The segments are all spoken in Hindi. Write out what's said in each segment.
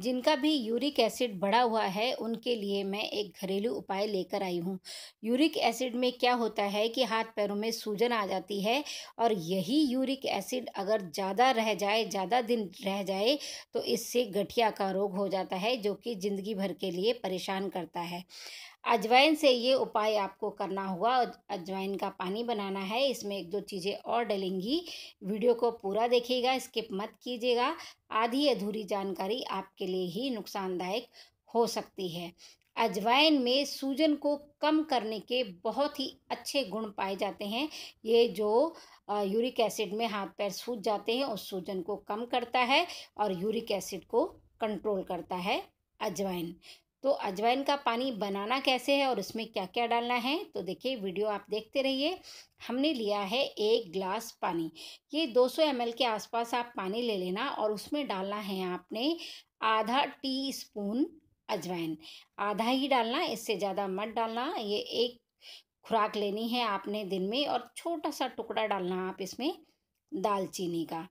जिनका भी यूरिक एसिड बढ़ा हुआ है उनके लिए मैं एक घरेलू उपाय लेकर आई हूँ यूरिक एसिड में क्या होता है कि हाथ पैरों में सूजन आ जाती है और यही यूरिक एसिड अगर ज़्यादा रह जाए ज़्यादा दिन रह जाए तो इससे गठिया का रोग हो जाता है जो कि ज़िंदगी भर के लिए परेशान करता है अजवाइन से ये उपाय आपको करना हुआ अजवाइन का पानी बनाना है इसमें एक दो चीज़ें और डलेंगी वीडियो को पूरा देखिएगा स्किप मत कीजिएगा आधी अधूरी जानकारी आपके लिए ही नुकसानदायक हो सकती है अजवाइन में सूजन को कम करने के बहुत ही अच्छे गुण पाए जाते हैं ये जो यूरिक एसिड में हाथ पैर सूज जाते हैं उस सूजन को कम करता है और यूरिक एसिड को कंट्रोल करता है अजवाइन तो अजवाइन का पानी बनाना कैसे है और उसमें क्या क्या डालना है तो देखिए वीडियो आप देखते रहिए हमने लिया है एक ग्लास पानी ये 200 सौ के आसपास आप पानी ले लेना और उसमें डालना है आपने आधा टी स्पून अजवाइन आधा ही डालना इससे ज़्यादा मत डालना ये एक खुराक लेनी है आपने दिन में और छोटा सा टुकड़ा डालना आप इसमें दालचीनी का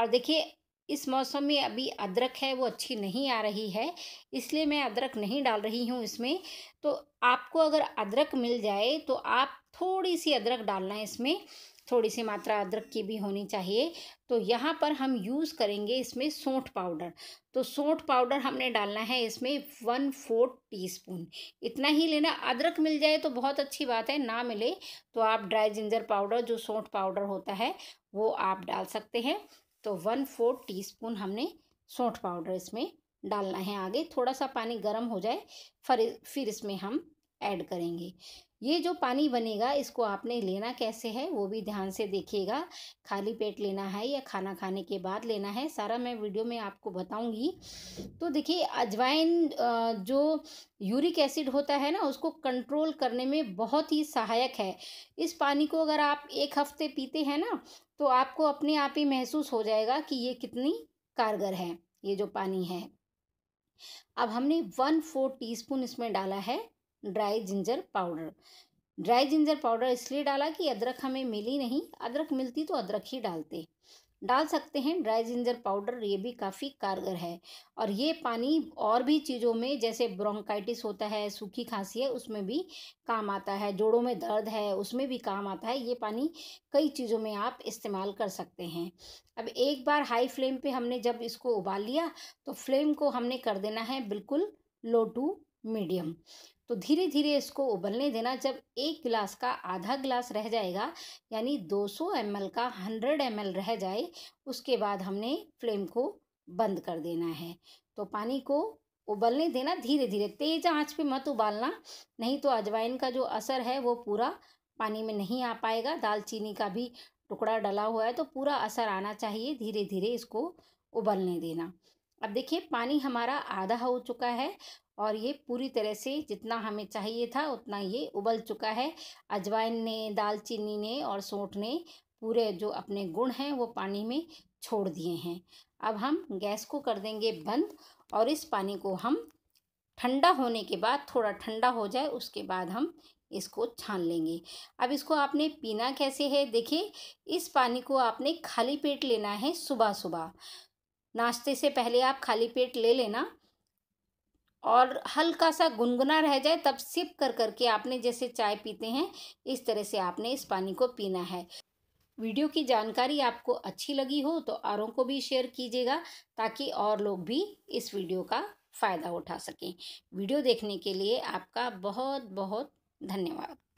और देखिए इस मौसम में अभी अदरक है वो अच्छी नहीं आ रही है इसलिए मैं अदरक नहीं डाल रही हूँ इसमें तो आपको अगर अदरक मिल जाए तो आप थोड़ी सी अदरक डालना है इसमें थोड़ी सी मात्रा अदरक की भी होनी चाहिए तो यहाँ पर हम यूज़ करेंगे इसमें सौंठ पाउडर तो सोंठ पाउडर हमने डालना है इसमें वन फोर्थ टीस्पून इतना ही लेना अदरक मिल जाए तो बहुत अच्छी बात है ना मिले तो आप ड्राई जिंजर पाउडर जो सोंठ पाउडर होता है वो आप डाल सकते हैं तो वन फोर्थ टीस्पून हमने सौंठ पाउडर इसमें डालना है आगे थोड़ा सा पानी गर्म हो जाए फिर फिर इसमें हम ऐड करेंगे ये जो पानी बनेगा इसको आपने लेना कैसे है वो भी ध्यान से देखिएगा खाली पेट लेना है या खाना खाने के बाद लेना है सारा मैं वीडियो में आपको बताऊंगी तो देखिए अजवाइन जो यूरिक एसिड होता है ना उसको कंट्रोल करने में बहुत ही सहायक है इस पानी को अगर आप एक हफ्ते पीते हैं ना तो आपको अपने आप ही महसूस हो जाएगा कि ये कितनी कारगर है ये जो पानी है अब हमने वन फोर टीस्पून इसमें डाला है dry ginger powder dry ginger powder इसलिए डाला कि अदरक हमें मिली नहीं अदरक मिलती तो अदरक ही डालते डाल सकते हैं ड्राई जिंजर पाउडर ये भी काफ़ी कारगर है और ये पानी और भी चीज़ों में जैसे ब्रोंकाइटिस होता है सूखी खांसी है उसमें भी काम आता है जोड़ों में दर्द है उसमें भी काम आता है ये पानी कई चीज़ों में आप इस्तेमाल कर सकते हैं अब एक बार हाई फ्लेम पे हमने जब इसको उबाल लिया तो फ्लेम को हमने कर देना है बिल्कुल लो टू मीडियम तो धीरे धीरे इसको उबलने देना जब एक गिलास का आधा गिलास रह जाएगा यानी 200 सौ का 100 एम रह जाए उसके बाद हमने फ्लेम को बंद कर देना है तो पानी को उबलने देना धीरे धीरे तेज आंच पे मत उबालना नहीं तो अजवाइन का जो असर है वो पूरा पानी में नहीं आ पाएगा दालचीनी का भी टुकड़ा डला हुआ है तो पूरा असर आना चाहिए धीरे धीरे इसको उबलने देना अब देखिए पानी हमारा आधा हो चुका है और ये पूरी तरह से जितना हमें चाहिए था उतना ये उबल चुका है अजवाइन ने दालचीनी ने और सोंठ ने पूरे जो अपने गुण हैं वो पानी में छोड़ दिए हैं अब हम गैस को कर देंगे बंद और इस पानी को हम ठंडा होने के बाद थोड़ा ठंडा हो जाए उसके बाद हम इसको छान लेंगे अब इसको आपने पीना कैसे है देखिए इस पानी को आपने खाली पेट लेना है सुबह सुबह नाश्ते से पहले आप खाली पेट ले लेना और हल्का सा गुनगुना रह जाए तब सिप कर करके आपने जैसे चाय पीते हैं इस तरह से आपने इस पानी को पीना है वीडियो की जानकारी आपको अच्छी लगी हो तो औरों को भी शेयर कीजिएगा ताकि और लोग भी इस वीडियो का फ़ायदा उठा सकें वीडियो देखने के लिए आपका बहुत बहुत धन्यवाद